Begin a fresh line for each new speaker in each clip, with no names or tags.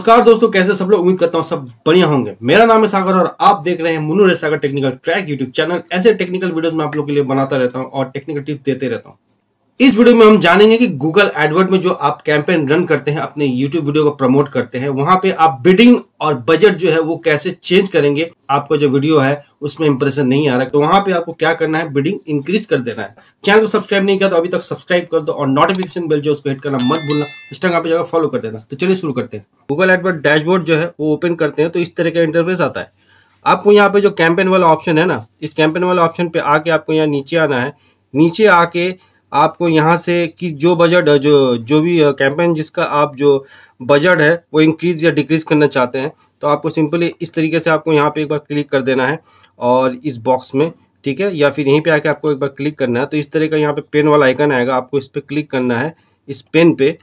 नमस्कार दोस्तों कैसे सब लोग उम्मीद करता हूँ सब बढ़िया होंगे मेरा नाम है सागर और आप देख रहे हैं Munnu Re Sagar technical track YouTube channel ऐसे टेक्निकल वीडियोस मैं आप लोगों के लिए बनाता रहता हूँ और टेक्निकल टिप्स देते रहता हूँ इस वीडियो में हम जानेंगे कि गूगल एडवर्ड में जो आप कैंपेन रन करते हैं अपने यूट्यूब वीडियो को प्रमोट करते हैं वहां पे आप बिडिंग और बजट जो है वो कैसे चेंज करेंगे आपका जो वीडियो है उसमें इंप्रेशन नहीं आ रहा तो वहां पे आपको क्या करना है बिडिंग इंक्रीज कर देना है चैनल को सब्सक्राइब नहीं किया तो अभी तक सब्सक्राइब कर दो और नोटिफिकेशन बिल जो उसको हिट करना मत भूलना इंस्टाग्राम पे जगह फॉलो कर देना तो चलिए शुरू करते हैं गूगल एडवर्ड डैशबोर्ड जो है वो ओपन करते हैं तो इस तरह का इंटरफेस आता है आपको यहाँ पे जो कैंपेन वाला ऑप्शन है ना इस कैंपेन वाला ऑप्शन पे आके आपको यहाँ नीचे आना है नीचे आके आपको यहाँ से किस जो बजट है जो जो भी कैंपेन जिसका आप जो बजट है वो इंक्रीज़ या डिक्रीज़ करना चाहते हैं तो आपको सिंपली इस तरीके से आपको यहाँ पे एक बार क्लिक कर देना है और इस बॉक्स में ठीक है या फिर यहीं पे आके आपको एक बार क्लिक करना है तो इस तरह का यहाँ पे पेन वाला आइकन आएगा आपको इस पर क्लिक करना है इस पेन पे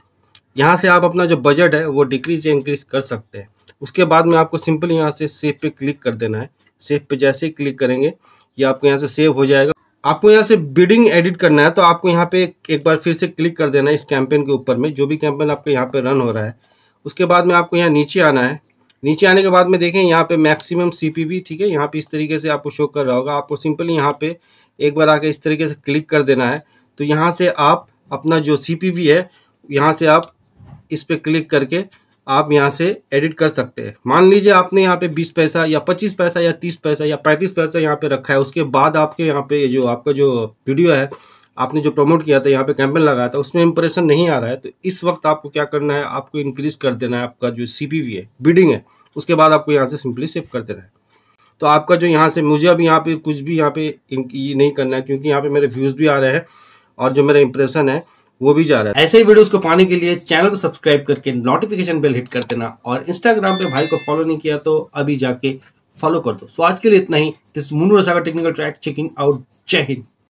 यहाँ से आप अपना जो बजट है वो डिक्रीज या इंक्रीज कर सकते हैं उसके बाद में आपको सिंपली यहाँ से सेफ पे क्लिक कर देना है सेफ पे जैसे ही क्लिक करेंगे ये आपको यहाँ से सेव हो जाएगा आपको यहाँ से बिडिंग एडिट करना है तो आपको यहाँ पे एक बार फिर से क्लिक कर देना है इस कैंपेन के ऊपर में जो भी कैंपेन आपके यहाँ पे रन हो रहा है उसके बाद में आपको यहाँ नीचे आना है नीचे आने के बाद में देखें यहाँ पे मैक्सिमम सीपीवी ठीक है यहाँ पे इस तरीके से आपको शो कर रहा होगा आपको सिंपली यहाँ पे एक बार आके इस तरीके से क्लिक कर देना है तो यहाँ से आप अपना जो सी है यहाँ से आप इस पर क्लिक करके आप यहाँ से एडिट कर सकते हैं मान लीजिए आपने यहाँ पे 20 पैसा या 25 पैसा या 30 पैसा या 35 पैसा यहाँ पे रखा है उसके बाद आपके यहाँ पे जो आपका जो वीडियो है आपने जो प्रमोट किया था यहाँ पे कैंपेन लगाया था उसमें इंप्रेशन नहीं आ रहा है तो इस वक्त आपको क्या करना है आपको इंक्रीज कर देना है आपका जो सी है बिडिंग है उसके बाद आपको यहाँ से सिंपली सेव कर देना है तो आपका जो यहाँ से मुझे अब यहाँ पे कुछ भी यहाँ पे ये नहीं करना है क्योंकि यहाँ पे मेरे व्यूज़ भी आ रहे हैं और जो मेरा इंप्रेशन है वो भी जा रहा है ऐसे ही वीडियोस को पाने के लिए चैनल को सब्सक्राइब करके नोटिफिकेशन बेल हिट कर देना और इंस्टाग्राम पे भाई को फॉलो नहीं किया तो अभी जाके फॉलो कर दो सो आज के लिए इतना ही this Munnu Rasagar technical track checking out जय हिंद